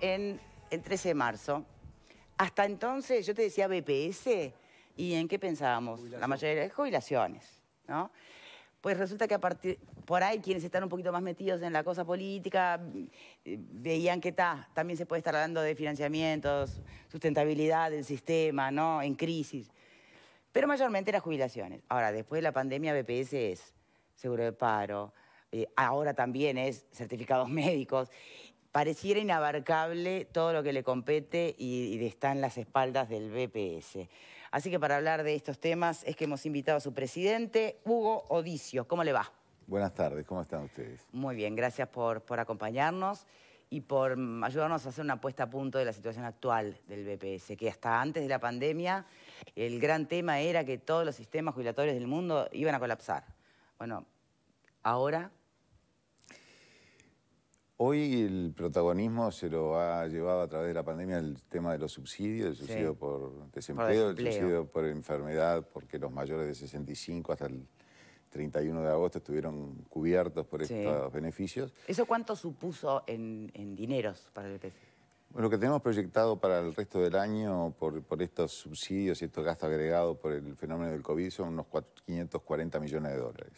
en el 13 de marzo. Hasta entonces yo te decía BPS y en qué pensábamos. La mayoría de jubilaciones, ¿no? Pues resulta que a partir, por ahí quienes están un poquito más metidos en la cosa política eh, veían que está también se puede estar hablando de financiamientos, sustentabilidad del sistema, ¿no? En crisis. Pero mayormente las jubilaciones. Ahora, después de la pandemia, BPS es seguro de paro, eh, ahora también es certificados médicos pareciera inabarcable todo lo que le compete y, está en las espaldas del BPS. Así que para hablar de estos temas es que hemos invitado a su presidente, Hugo Odicio. ¿Cómo le va? Buenas tardes, ¿cómo están ustedes? Muy bien, gracias por, por acompañarnos y por ayudarnos a hacer una puesta a punto de la situación actual del BPS, que hasta antes de la pandemia el gran tema era que todos los sistemas jubilatorios del mundo iban a colapsar. Bueno, ahora Hoy el protagonismo se lo ha llevado a través de la pandemia el tema de los subsidios, el subsidio por desempleo, el subsidio por enfermedad, porque los mayores de 65 hasta el 31 de agosto estuvieron cubiertos por estos beneficios. ¿Eso cuánto supuso en, dineros para el PC? Bueno, lo que tenemos proyectado para el resto del año por, estos subsidios y estos gastos agregados por el fenómeno del COVID son unos 540 millones de dólares.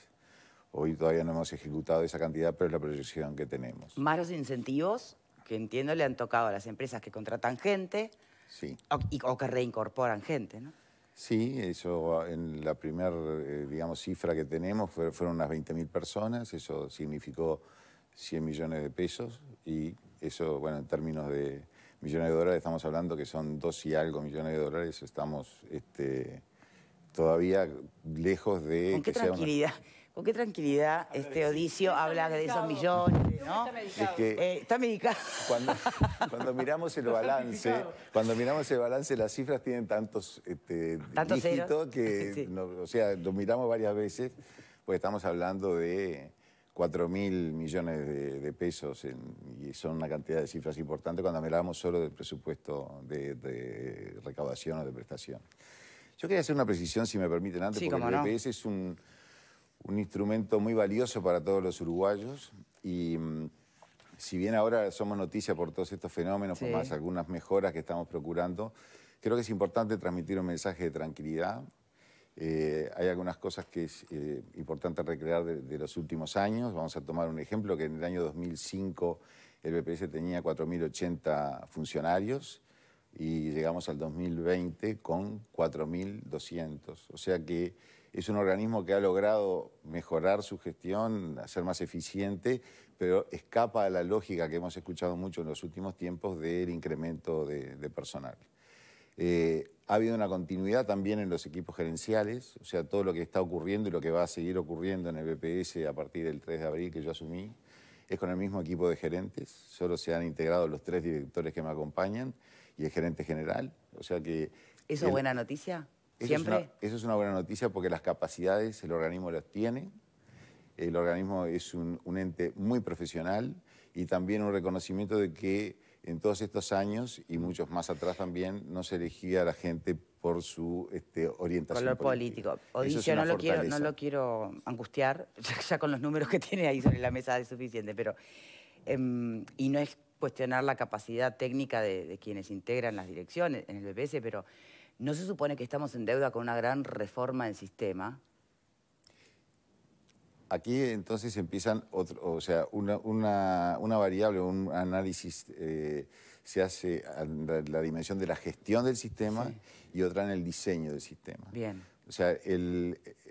Hoy todavía no hemos ejecutado esa cantidad, pero es la proyección que tenemos. Más los incentivos que entiendo le han tocado a las empresas que contratan gente o, que reincorporan gente, ¿no? Sí, eso en la primera, eh, digamos, cifra que tenemos fueron unas 20.000 personas, eso significó 100 millones de pesos y eso, bueno, en términos de millones de dólares estamos hablando que son dos y algo millones de dólares, estamos este, todavía lejos de... ¿Con qué tranquilidad? Con qué tranquilidad este Odicio habla de esos millones, ¿no? Eh, está medicado. Cuando, miramos el balance, cuando miramos el balance, las cifras tienen tantos, este, dígitos que, o sea, lo miramos varias veces, pues estamos hablando de 4 mil millones de, pesos y son una cantidad de cifras importante cuando miramos solo del presupuesto de, recaudación o de prestación. Yo quería hacer una precisión, si me permiten, antes, porque el BPS es un un instrumento muy valioso para todos los uruguayos y mm, si bien ahora somos noticia por todos estos fenómenos, por más algunas mejoras que estamos procurando, creo que es importante transmitir un mensaje de tranquilidad. Eh, hay algunas cosas que es eh, importante recrear de, los últimos años. Vamos a tomar un ejemplo, que en el año 2005 el BPS tenía 4.080 funcionarios y llegamos al 2020 con 4.200. O sea que es un organismo que ha logrado mejorar su gestión, ser más eficiente, pero escapa a la lógica que hemos escuchado mucho en los últimos tiempos del incremento de, personal. Eh, ha habido una continuidad también en los equipos gerenciales, o sea, todo lo que está ocurriendo y lo que va a seguir ocurriendo en el BPS a partir del 3 de abril que yo asumí, es con el mismo equipo de gerentes, solo se han integrado los tres directores que me acompañan y el gerente general, o sea que... ¿Eso es buena noticia? Eso Es una, buena noticia porque las capacidades el organismo las tiene. El organismo es un, ente muy profesional y también un reconocimiento de que en todos estos años y muchos más atrás también no se elegía a la gente por su este, orientación política. político. no, lo quiero, no, lo quiero, angustiar, ya, con los números que tiene ahí sobre la mesa es suficiente, pero em, y no es cuestionar la capacidad técnica de, de quienes integran las direcciones en el BPS, pero ¿No se supone que estamos en deuda con una gran reforma del sistema? Aquí entonces empiezan, o sea, una, variable, un análisis eh, se hace en la, dimensión de la gestión del sistema y otra en el diseño del sistema. Bien. O sea,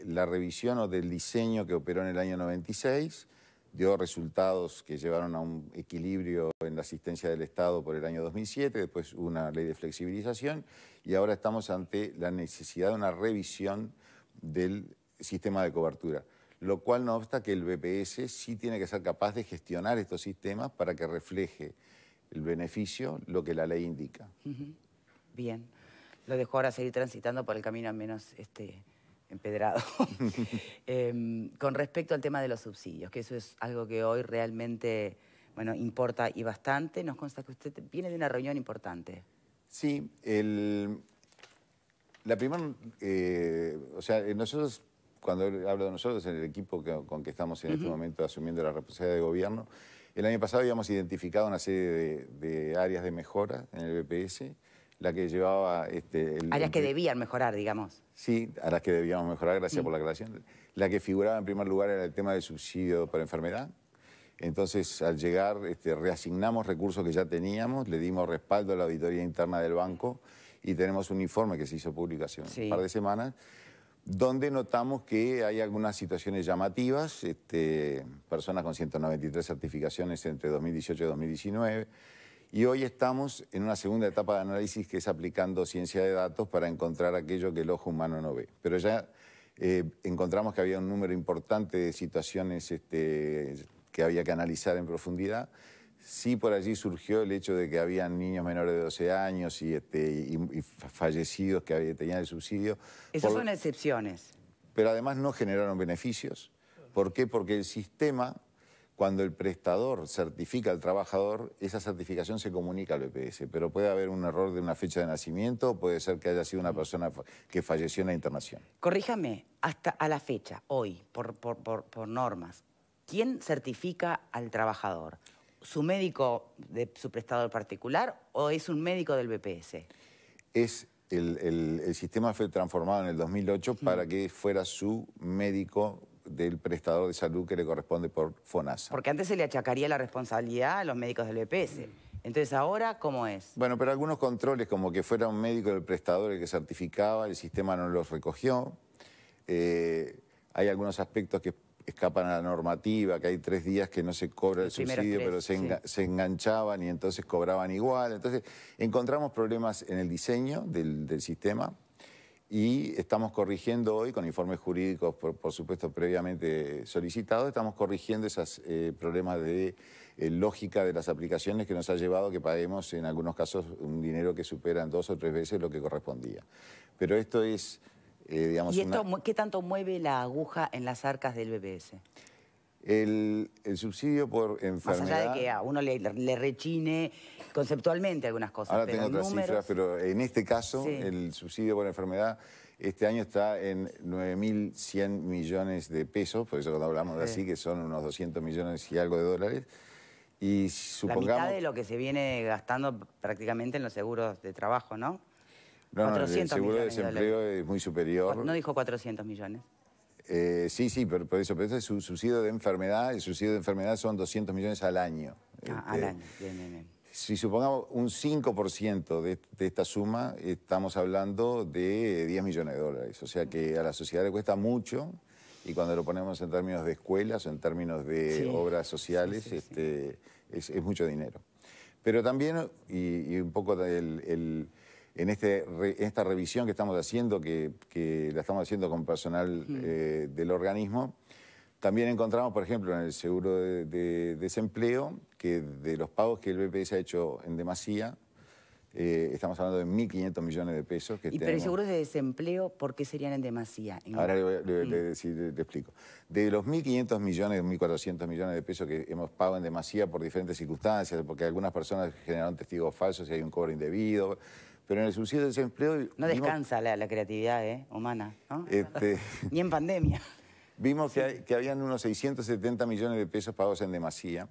la revisión o del diseño que operó en el año 96 dio resultados que llevaron a un equilibrio en la asistencia del Estado por el año 2007, después una ley de flexibilización y ahora estamos ante la necesidad de una revisión del sistema de cobertura, lo cual no obsta que el BPS sí tiene que ser capaz de gestionar estos sistemas para que refleje el beneficio, lo que la ley indica. Bien, lo dejo ahora seguir transitando por el camino al menos... Este empedrado, em, con respecto al tema de los subsidios, que eso es algo que hoy realmente bueno, importa y bastante. Nos consta que usted viene de una reunión importante. Sí, la primera, eh, o sea, eh, nosotros, cuando hablo de nosotros, en el equipo con que estamos en este momento asumiendo la responsabilidad de gobierno, el año pasado habíamos identificado una serie de, de áreas de mejora en el BPS la que llevaba... Este, a las que debían mejorar, digamos. Sí, a las que debíamos mejorar, gracias por la aclaración. La que figuraba en primer lugar era el tema del subsidio por enfermedad. Entonces, al llegar, este, reasignamos recursos que ya teníamos, le dimos respaldo a la auditoría interna del banco y tenemos un informe que se hizo publicación hace un par de semanas, donde notamos que hay algunas situaciones llamativas, este, personas con 193 certificaciones entre 2018 y 2019 y hoy estamos en una segunda etapa de análisis que es aplicando ciencia de datos para encontrar aquello que el ojo humano no ve. Pero ya eh, encontramos que había un número importante de situaciones este, que había que analizar en profundidad. Sí, por allí surgió el hecho de que habían niños menores de 12 años y, este, fallecidos que había, tenían el subsidio. Esas son excepciones. Pero además no generaron beneficios. ¿Por qué? Porque el sistema cuando el prestador certifica al trabajador, esa certificación se comunica al BPS, e pero puede haber un error de una fecha de nacimiento, puede ser que haya sido una mm. persona que falleció en la internación. Corríjame, hasta a la fecha, hoy, por, normas, ¿quién certifica al trabajador? ¿Su médico de su prestador particular o es un médico del BPS? Es el, el, sistema fue transformado en el 2008 mm. para que fuera su médico del prestador de salud que le corresponde por FONASA. Porque antes se le achacaría la responsabilidad a los médicos del EPS. Entonces, ¿ahora cómo es? Bueno, pero algunos controles, como que fuera un médico del prestador el que certificaba, el sistema no los recogió. Eh, hay algunos aspectos que escapan a la normativa, que hay tres días que no se cobra el, subsidio, pero se, enganchaban y entonces cobraban igual. Entonces, encontramos problemas en el diseño del, del sistema y estamos corrigiendo hoy, con informes jurídicos, por, supuesto, previamente solicitados, estamos corrigiendo esos eh, problemas de eh, lógica de las aplicaciones que nos ha llevado a que paguemos, en algunos casos, un dinero que supera dos o tres veces lo que correspondía. Pero esto es, eh, digamos... ¿Y esto qué tanto mueve la aguja en las arcas del BPS? El, subsidio por enfermedad... Más allá de que a uno le, rechine conceptualmente algunas cosas. Ahora tengo otras cifras, pero en este caso el subsidio por enfermedad este año está en 9.100 millones de pesos, por eso cuando hablamos de así, que son unos 200 millones y algo de dólares. Y supongamos... La mitad de lo que se viene gastando prácticamente en los seguros de trabajo, ¿no? No, el seguro de desempleo es muy superior. ¿No dijo 400 millones? Eh, sí, sí, pero por eso, pero eso es subsidio de enfermedad. El subsidio de enfermedad son 200 millones al año. Ah, al este, año, Si supongamos un 5% de, esta suma, estamos hablando de 10 millones de dólares. O sea que a la sociedad le cuesta mucho y cuando lo ponemos en términos de escuelas o en términos de obras sociales, este, es, mucho dinero. Pero también, y, un poco el, el este en esta revisión que estamos haciendo, que, la estamos haciendo con personal eh, del organismo, también encontramos, por ejemplo, en el seguro de, desempleo, que de los pagos que el BPS ha hecho en demasía, eh, estamos hablando de 1.500 millones de pesos. Que ¿Y pero el seguro de desempleo, por qué serían en demasía? Ahora le, explico. De los 1.500 millones, 1.400 millones de pesos que hemos pagado en demasía por diferentes circunstancias, porque algunas personas generaron testigos falsos y hay un cobro indebido, pero en el subsidio de desempleo... No descansa la, creatividad ¿eh? humana, este, Ni en pandemia. Vimos que, habían unos 670 millones de pesos pagados en demasía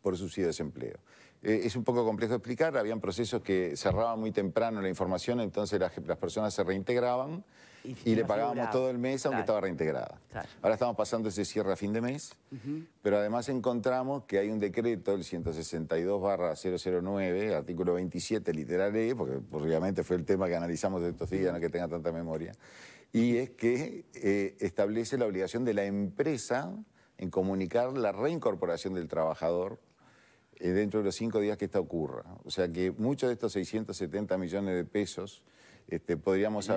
por subsidio de desempleo. Eh, es un poco complejo explicar, habían procesos que cerraban muy temprano la información, entonces las personas se reintegraban y, le pagábamos todo el mes, aunque estaba reintegrada. Ahora estamos pasando ese cierre a fin de mes, pero además encontramos que hay un decreto, el 162-009, artículo 27, literal E, porque obviamente fue el tema que analizamos de estos días, no que tenga tanta memoria, y es que eh, establece la obligación de la empresa en comunicar la reincorporación del trabajador eh, dentro de los cinco días que esta ocurra. O sea que muchos de estos 670 millones de pesos este,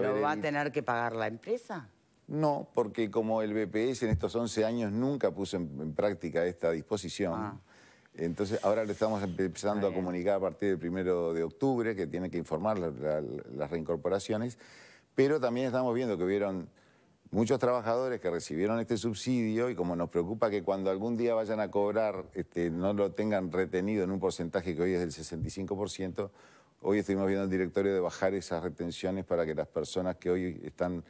¿Lo va a tener que pagar la empresa? No, porque como el BPS en estos 11 años nunca puso en, práctica esta disposición, ah. entonces ahora lo estamos empezando a, comunicar a partir del primero de octubre, que tiene que informar las reincorporaciones, pero también estamos viendo que hubieron muchos trabajadores que recibieron este subsidio y como nos preocupa que cuando algún día vayan a cobrar este, no lo tengan retenido en un porcentaje que hoy es del 65%, Hoy estuvimos viendo el directorio de bajar esas retenciones para que las personas que hoy están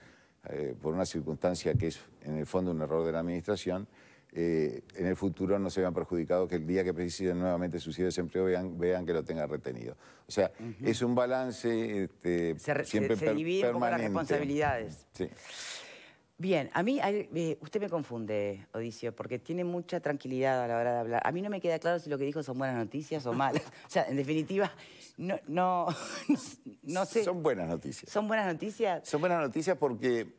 eh, por una circunstancia que es en el fondo un error de la administración, eh, en el futuro no se vean perjudicados, que el día que precisen nuevamente subsidio de desempleo vean, vean que lo tenga retenido. O sea, es un balance este, se, siempre se, divide las responsabilidades. Sí. Bien, a mí eh, usted me confunde, Odicio, porque tiene mucha tranquilidad a la hora de hablar. A mí no me queda claro si lo que dijo son buenas noticias o malas. o sea, en definitiva, no, no, sé. Son buenas noticias. ¿Son buenas noticias? Son buenas noticias porque,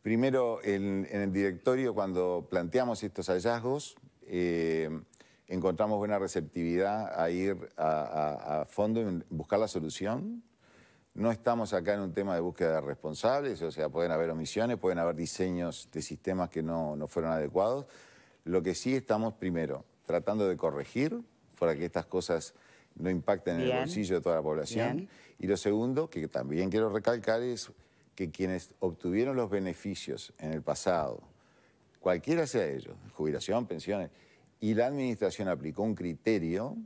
primero, en, el directorio, cuando planteamos estos hallazgos, eh, encontramos buena receptividad a ir a, fondo y buscar la solución. No estamos acá en un tema de búsqueda de responsables, o sea, pueden haber omisiones, pueden haber diseños de sistemas que no, no fueron adecuados. Lo que sí estamos, primero, tratando de corregir para que estas cosas no impacten en el bolsillo de toda la población. Y lo segundo, que también quiero recalcar, es que quienes obtuvieron los beneficios en el pasado, cualquiera sea ellos, jubilación, pensiones, y la administración aplicó un criterio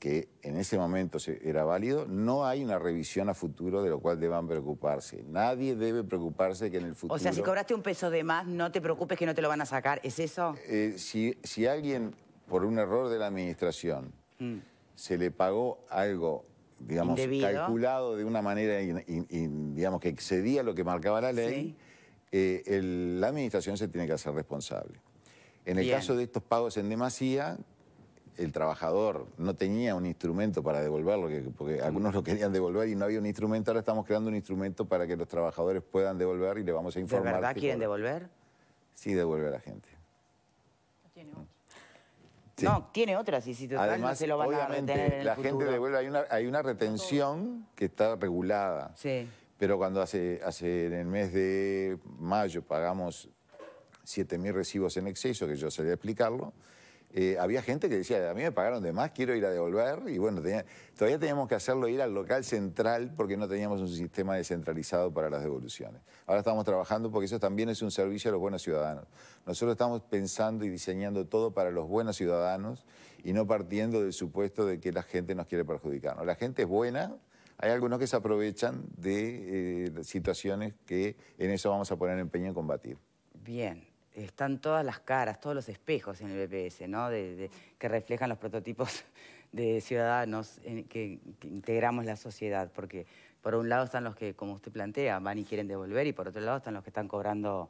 que en ese momento era válido, no hay una revisión a futuro de lo cual deban preocuparse. Nadie debe preocuparse que en el futuro... O sea, si cobraste un peso de más, no te preocupes que no te lo van a sacar, ¿es eso? Eh, si, si, alguien, por un error de la administración, mm. se le pagó algo, digamos, calculado de una manera, digamos, que excedía lo que marcaba la ley, eh, la administración se tiene que hacer responsable. En el caso de estos pagos en demasía, el trabajador no tenía un instrumento para devolverlo, porque algunos lo querían devolver y no había un instrumento, ahora estamos creando un instrumento para que los trabajadores puedan devolver y le vamos a informar. ¿De verdad quieren devolver? Sí, devolver a la gente. No tiene otra. No, tiene otras si se lo a la gente devuelve, hay una, retención que está regulada. Sí. Pero cuando hace, hace en el mes de mayo pagamos 7.000 recibos en exceso, que yo salí a explicarlo, eh, había gente que decía, a mí me pagaron de más, quiero ir a devolver. Y bueno, todavía teníamos que hacerlo ir al local central porque no teníamos un sistema descentralizado para las devoluciones. Ahora estamos trabajando porque eso también es un servicio a los buenos ciudadanos. Nosotros estamos pensando y diseñando todo para los buenos ciudadanos y no partiendo del supuesto de que la gente nos quiere perjudicar. La gente es buena, hay algunos que se aprovechan eh, de situaciones que en eso vamos a poner empeño en combatir. Bien están todas las caras, todos los espejos en el BPS, ¿no? que reflejan los prototipos de ciudadanos que, integramos la sociedad. Porque por un lado están los que, como usted plantea, van y quieren devolver, y por otro lado están los que están cobrando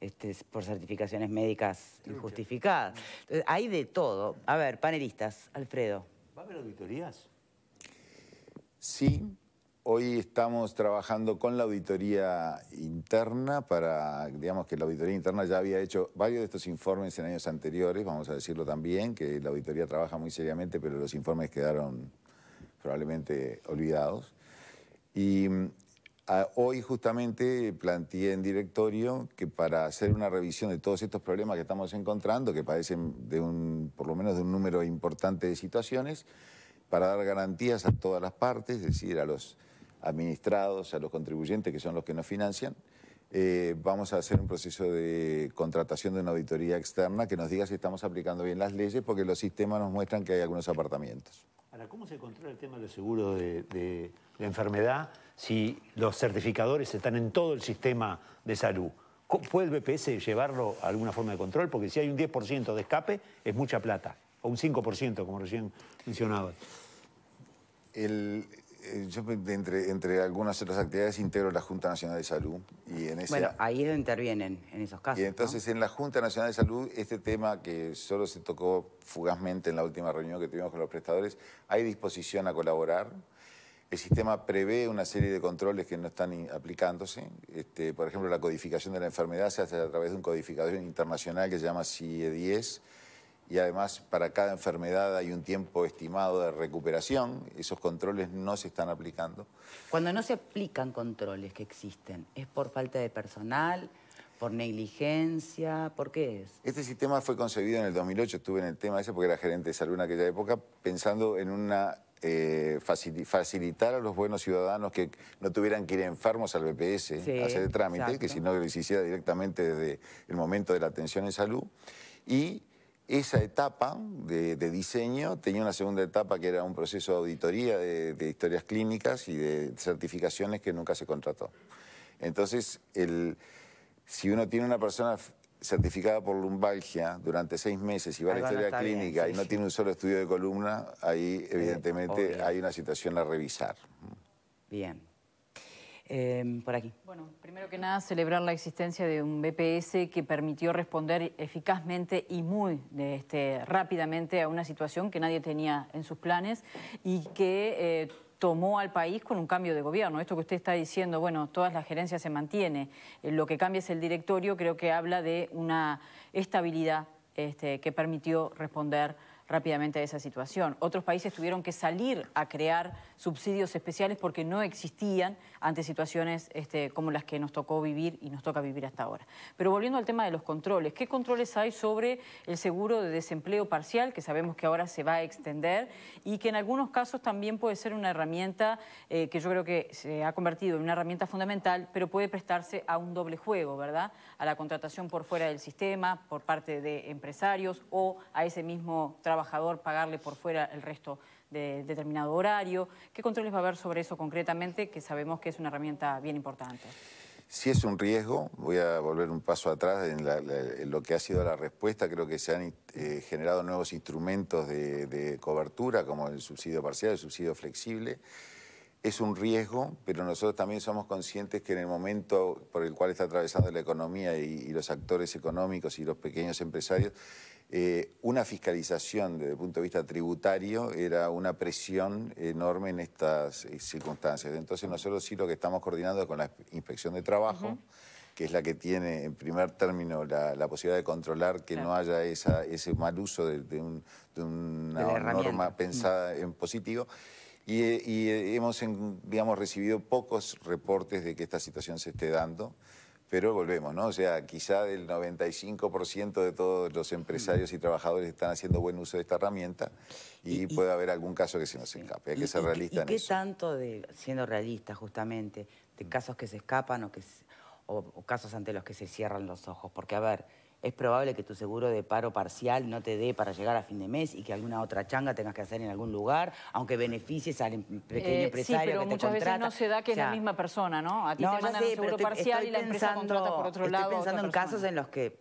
este, por certificaciones médicas injustificadas. hay de todo. A ver, panelistas, Alfredo. ¿Va a haber auditorías? Sí, Hoy estamos trabajando con la auditoría interna para, digamos que la auditoría interna ya había hecho varios de estos informes en años anteriores, vamos a decirlo también, que la auditoría trabaja muy seriamente, pero los informes quedaron probablemente olvidados. Y mm, hoy justamente planteé en directorio que para hacer una revisión de todos estos problemas que estamos encontrando, que padecen de un, por lo menos de un número importante de situaciones, para dar garantías a todas las partes, es decir, a los administrados, a los contribuyentes, que son los que nos financian, eh, vamos a hacer un proceso de contratación de una auditoría externa que nos diga si estamos aplicando bien las leyes, porque los sistemas nos muestran que hay algunos apartamentos. Ahora, ¿cómo se controla el tema del seguro de, de la enfermedad si los certificadores están en todo el sistema de salud? ¿Puede el BPS llevarlo a alguna forma de control? Porque si hay un 10% de escape, es mucha plata, o un 5%, como recién mencionaba. El, eh, yo entre, algunas otras actividades integro la Junta Nacional de Salud. Y bueno, ahí es donde intervienen en esos casos. Y entonces en la Junta Nacional de Salud, este tema que solo se tocó fugazmente en la última reunión que tuvimos con los prestadores, hay disposición a colaborar. El sistema prevé una serie de controles que no están aplicándose. Este, por ejemplo, la codificación de la enfermedad se hace a través de un codificador internacional que se llama CIE-10 y además para cada enfermedad hay un tiempo estimado de recuperación. Esos controles no se están aplicando. Cuando no se aplican controles que existen, ¿es por falta de personal? ¿Por negligencia? ¿Por qué es? Este sistema fue concebido en el 2008, estuve en el tema ese porque era gerente de salud en aquella época, pensando en una eh, facilitar a los buenos ciudadanos que no tuvieran que ir enfermos al BPS a hacer el trámite, que si no lo hiciera directamente desde el momento de la atención en salud. Y esa etapa de, diseño tenía una segunda etapa que era un proceso de auditoría de, historias clínicas y de certificaciones que nunca se contrató. Entonces, el, si uno tiene una persona certificada por lumbalgia durante seis meses y va a la historia clínica y no tiene un solo estudio de columna, ahí eh, evidentemente hay una situación a revisar. Bien. Em, por aquí. Bueno, primero que nada, celebrar la existencia de un BPS que permitió responder eficazmente y muy este, rápidamente a una situación que nadie tenía en sus planes y que... Eh, tomó al país con un cambio de gobierno. Esto que usted está diciendo, bueno, todas las gerencias se mantiene, eh, lo que cambia es el directorio, creo que habla de una estabilidad este, que permitió responder rápidamente de esa situación. Otros países tuvieron que salir a crear subsidios especiales porque no existían ante situaciones este, como las que nos tocó vivir y nos toca vivir hasta ahora. Pero volviendo al tema de los controles, ¿qué controles hay sobre el seguro de desempleo parcial, que sabemos que ahora se va a extender y que en algunos casos también puede ser una herramienta eh, que yo creo que se ha convertido en una herramienta fundamental, pero puede prestarse a un doble juego, ¿verdad? A la contratación por fuera del sistema, por parte de empresarios o a ese mismo trabajo pagarle por fuera el resto de determinado horario. ¿Qué controles va a haber sobre eso concretamente, que sabemos que es una herramienta bien importante? Si es un riesgo, voy a volver un paso atrás en, lo que ha sido la respuesta. Creo que se han eh, generado nuevos instrumentos de, cobertura, como el subsidio parcial, el subsidio flexible. Es un riesgo, pero nosotros también somos conscientes que en el momento por el cual está atravesando la economía y los actores económicos y los pequeños empresarios, eh, una fiscalización desde el punto de vista tributario era una presión enorme en estas eh, circunstancias. Entonces nosotros sí lo que estamos coordinando es con la Inspección de Trabajo, que es la que tiene en primer término la, posibilidad de controlar que no haya ese mal uso de, una norma pensada en positivo. Y, eh, y hemos, digamos, recibido pocos reportes de que esta situación se esté dando. Pero volvemos, ¿no? O sea, quizá el 95% de todos los empresarios y trabajadores están haciendo buen uso de esta herramienta y, puede haber algún caso que se nos escape. Hay que ser realistas y, qué tanto de, siendo realistas justamente, de casos que se escapan o, que, o casos ante los que se cierran los ojos? Porque, a ver, es probable que tu seguro de paro parcial no te dé para llegar a fin de mes y que alguna otra changa tengas que hacer en algún lugar, aunque beneficies al em-, pequeño eh, empresario sí, pero que te muchas veces no se da que es la misma persona, ¿no? A ti te mandan el seguro parcial y la pensando, empresa contrata por otro lado. Estoy pensando en casos en los que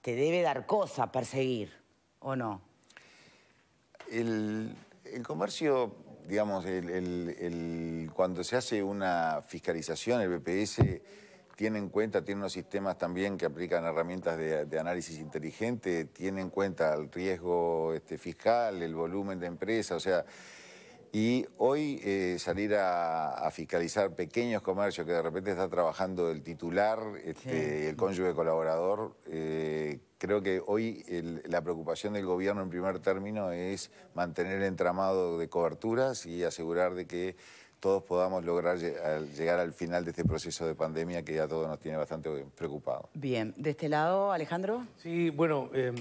te debe dar cosa perseguir, ¿o no? El, comercio, digamos, cuando se hace una fiscalización, el BPS tiene en cuenta, tiene unos sistemas también que aplican herramientas de, análisis inteligente, tiene en cuenta el riesgo este, fiscal, el volumen de empresa, o sea... Y hoy eh, salir a, fiscalizar pequeños comercios que de repente está trabajando el titular, este, el cónyuge colaborador, eh, creo que hoy la preocupación del gobierno en primer término es mantener el entramado de coberturas y asegurar de que todos podamos lograr llegar al final de este proceso de pandemia que ya todos nos tiene bastante preocupado. Bien, de este lado, Alejandro. Sí, bueno, eh,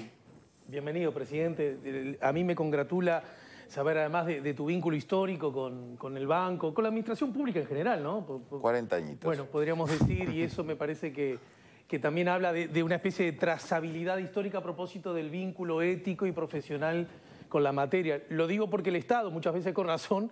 bienvenido, presidente. A mí me congratula saber además de, tu vínculo histórico con, el banco, con la administración pública en general, ¿no? Cuarenta 40 añitos. Bueno, podríamos decir, y eso me parece que, que también habla de, de una especie de trazabilidad histórica a propósito del vínculo ético y profesional con la materia. Lo digo porque el Estado, muchas veces con razón,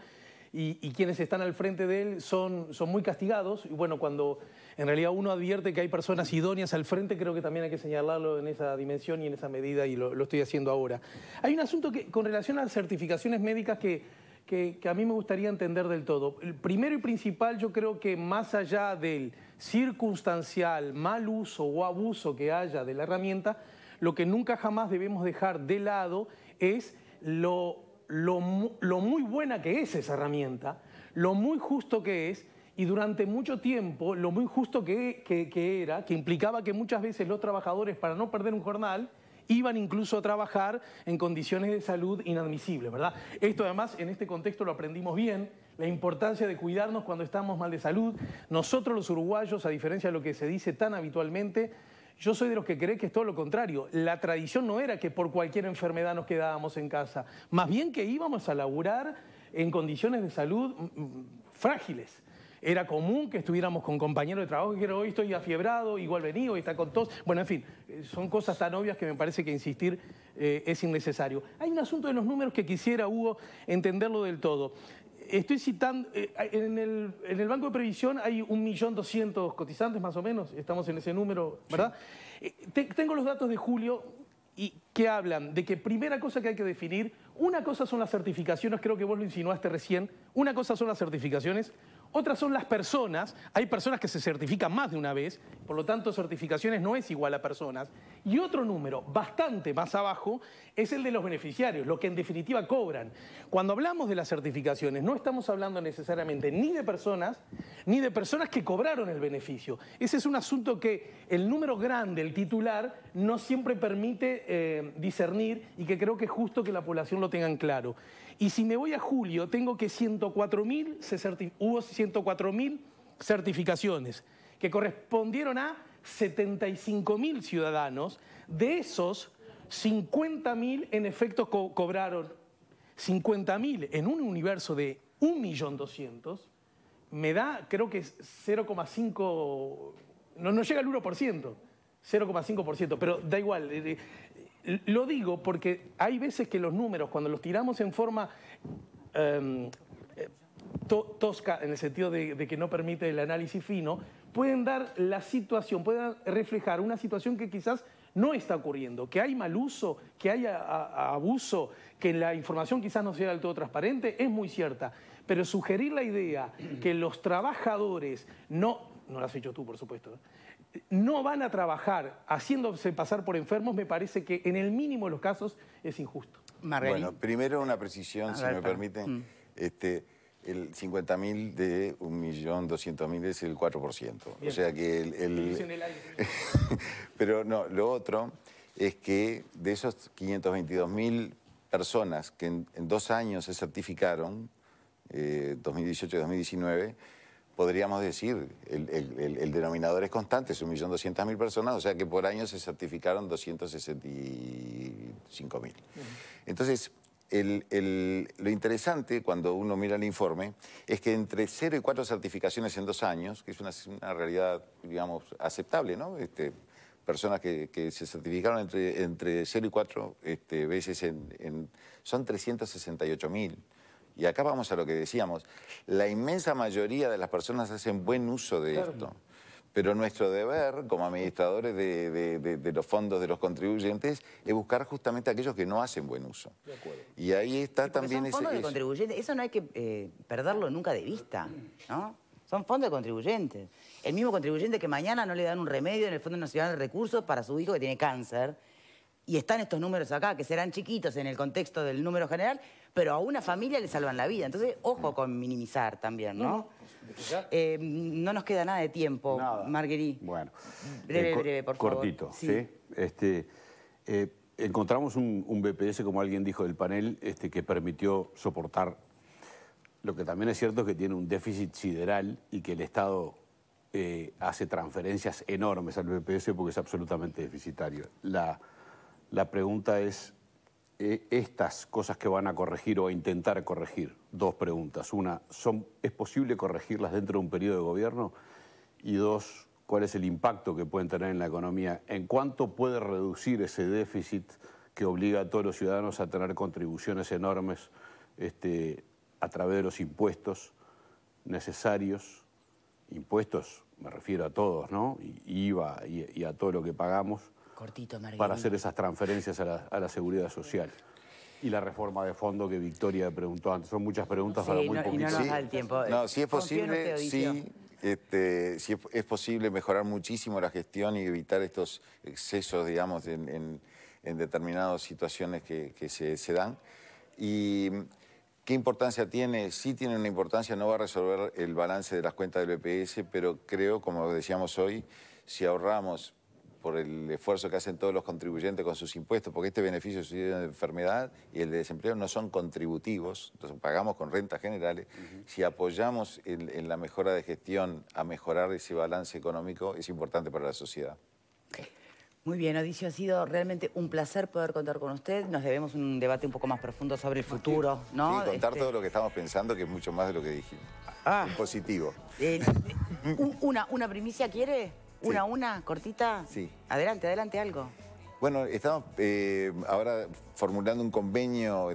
y, quienes están al frente de él son, son muy castigados. Y bueno, cuando en realidad uno advierte que hay personas idóneas al frente, creo que también hay que señalarlo en esa dimensión y en esa medida, y lo, estoy haciendo ahora. Hay un asunto que, con relación a las certificaciones médicas que, que, a mí me gustaría entender del todo. El primero y principal, yo creo que más allá del circunstancial mal uso o abuso que haya de la herramienta, lo que nunca jamás debemos dejar de lado es lo lo, muy buena que es esa herramienta, lo muy justo que es y durante mucho tiempo lo muy justo que, era, que implicaba que muchas veces los trabajadores, para no perder un jornal, iban incluso a trabajar en condiciones de salud inadmisibles, ¿verdad? Esto además en este contexto lo aprendimos bien, la importancia de cuidarnos cuando estamos mal de salud. Nosotros los uruguayos, a diferencia de lo que se dice tan habitualmente, yo soy de los que cree que es todo lo contrario. La tradición no era que por cualquier enfermedad nos quedábamos en casa, más bien que íbamos a laburar en condiciones de salud mm, mm, frágiles. Era común que estuviéramos con compañeros de trabajo que hoy estoy afiebrado, igual venido y está con tos. Bueno, en fin, eh, son cosas tan obvias que me parece que insistir eh, es innecesario. Hay un asunto de los números que quisiera, Hugo, entenderlo del todo estoy citando, eh, en, el, Banco de Previsión hay 1.200.000 cotizantes más o menos, estamos en ese número, ¿verdad? Eh, tengo los datos de julio y que hablan de que primera cosa que hay que definir, una cosa son las certificaciones, creo que vos lo insinuaste recién, una cosa son las certificaciones, otras son las personas, hay personas que se certifican más de una vez, por lo tanto certificaciones no es igual a personas. Y otro número, bastante más abajo, es el de los beneficiarios, lo que en definitiva cobran. Cuando hablamos de las certificaciones, no estamos hablando necesariamente ni de personas, ni de personas que cobraron el beneficio. Ese es un asunto que el número grande, el titular, no siempre permite eh, discernir y que creo que es justo que la población lo tengan claro. Y si me voy a julio, tengo que hubo 104.000 certificaciones que correspondieron a 75.000 ciudadanos. De esos, 50.000 en efecto cobraron. 50.000 en un universo de 1.200.000 me da, creo que 0,5, no, no llega al 1%. 0,5%, pero da igual. Eh, lo digo porque hay veces que los números, cuando los tiramos en forma em, eh, tosca, en el sentido de, que no permite el análisis fino, pueden dar la situación, pueden reflejar una situación que quizás no está ocurriendo, que hay mal uso, que hay abuso, que la información quizás no sea del todo transparente, es muy cierta. Pero sugerir la idea que los trabajadores no no lo has hecho tú, por supuesto, no van a trabajar haciéndose pasar por enfermos, me parece que en el mínimo de los casos es injusto. Bueno, primero una precisión, si me permiten. Mm. Este, el 50.000 de 1.200.000 es el 4%. O sea que el... Pero no, lo otro es que de esos 522.000 personas que en, dos años se certificaron, 2018 eh, y 2019, podríamos decir, el, denominador es constante, es 1.200.000 personas, o sea que por año se certificaron 265.000. Entonces, lo interesante cuando uno mira el informe es que entre 0 y 4 certificaciones en dos años, que es una, realidad, digamos, aceptable, ¿no? Este, personas que, se certificaron entre, entre 0 y 4 este, veces en, son 368.000. mil. Y acá vamos a lo que decíamos. La inmensa mayoría de las personas hacen buen uso de esto. Pero nuestro deber como administradores de, los fondos de los contribuyentes es buscar justamente aquellos que no hacen buen uso. Y ahí está también ese... Fondos de contribuyentes, eso no hay que eh, perderlo nunca de vista, ¿no? Son fondos de contribuyentes. El mismo contribuyente que mañana no le dan un remedio en el Fondo Nacional de Recursos para su hijo que tiene cáncer. Y están estos números acá, que serán chiquitos en el contexto del número general, pero a una familia le salvan la vida. Entonces, ojo con minimizar también, ¿no? no eh, nos queda nada de tiempo, Marguerite. Bueno. Breve, eh, breve, por favor. Cortito, ¿sí? Este, eh, encontramos un, BPS, como alguien dijo del panel, este, que permitió soportar. Lo que también es cierto es que tiene un déficit sideral y que el Estado hace transferencias enormes al BPS porque es absolutamente deficitario. La, la pregunta es eh, estas cosas que van a corregir o a intentar corregir? Dos preguntas. Una, ¿son, ¿es posible corregirlas dentro de un periodo de gobierno? Y dos, ¿cuál es el impacto que pueden tener en la economía? ¿En cuánto puede reducir ese déficit que obliga a todos los ciudadanos a tener contribuciones enormes este, a través de los impuestos necesarios? Impuestos, me refiero a todos, ¿no? IVA y a todo lo que pagamos para hacer esas transferencias a la, seguridad social. Y la reforma de fondo que Victoria preguntó antes. Son muchas preguntas muy no, no si es posible, este, si es, posible mejorar muchísimo la gestión y evitar estos excesos, digamos, en, determinadas situaciones que, se, se, dan. Y qué importancia tiene, sí tiene una importancia, no va a resolver el balance de las cuentas del BPS, e pero creo, como decíamos hoy, si ahorramos por el esfuerzo que hacen todos los contribuyentes con sus impuestos, porque este beneficio de enfermedad y el de desempleo no son contributivos, entonces pagamos con rentas generales. Si apoyamos en, la mejora de gestión a mejorar ese balance económico, es importante para la sociedad. Muy bien, Odicio, ha sido realmente un placer poder contar con usted. Nos debemos un debate un poco más profundo sobre el futuro, ¿no? contar este todo lo que estamos pensando, que es mucho más de lo que dijimos. Ah. positivo. Eh, eh, una, ¿Una primicia quiere? Una a una, cortita. Sí. Adelante, adelante algo. Bueno, estamos eh, ahora formulando un convenio,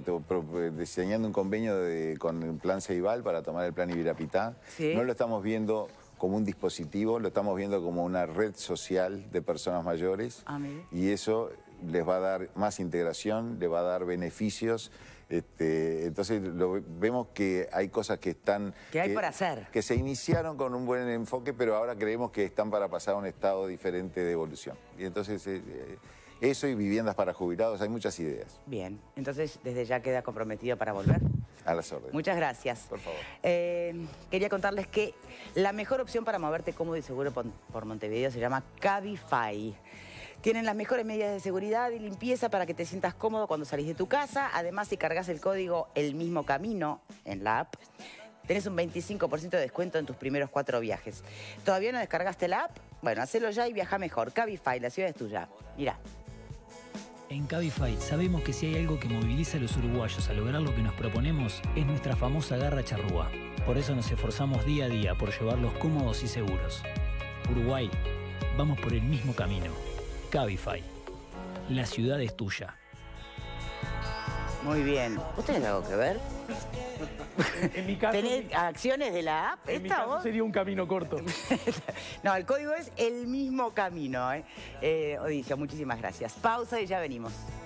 diseñando un convenio con el Plan Ceibal para tomar el Plan Ibirapitá. No lo estamos viendo como un dispositivo, lo estamos viendo como una red social de personas mayores. Ah, y eso les va a dar más integración, les va a dar beneficios este, entonces vemos que hay cosas que están... Que hay por hacer. Que se iniciaron con un buen enfoque, pero ahora creemos que están para pasar a un estado diferente de evolución. Y entonces... Eh, eh, eso y viviendas para jubilados, hay muchas ideas. Bien, entonces desde ya queda comprometido para volver. A las órdenes. Muchas gracias. Por favor. Eh, quería contarles que la mejor opción para moverte cómodo y seguro por Montevideo se llama Cabify. Tienen las mejores medidas de seguridad y limpieza para que te sientas cómodo cuando salís de tu casa. Además, si cargas el código El mismo camino en la app, tenés un 25% de descuento en tus primeros cuatro viajes. ¿Todavía no descargaste la app? Bueno, hacelo ya y viaja mejor. Cabify, la ciudad es tuya. Mira, En Cabify sabemos que si hay algo que moviliza a los uruguayos a lograr lo que nos proponemos es nuestra famosa garra charrúa. Por eso nos esforzamos día a día por llevarlos cómodos y seguros. Uruguay, vamos por el mismo camino. Cabify. La ciudad es tuya. Muy bien. ¿Vos tenés algo que ver? ¿Tenés acciones de la app? En mi caso sería un camino corto. no, el código es el mismo camino. ¿eh? eh muchísimas gracias. Pausa y ya venimos.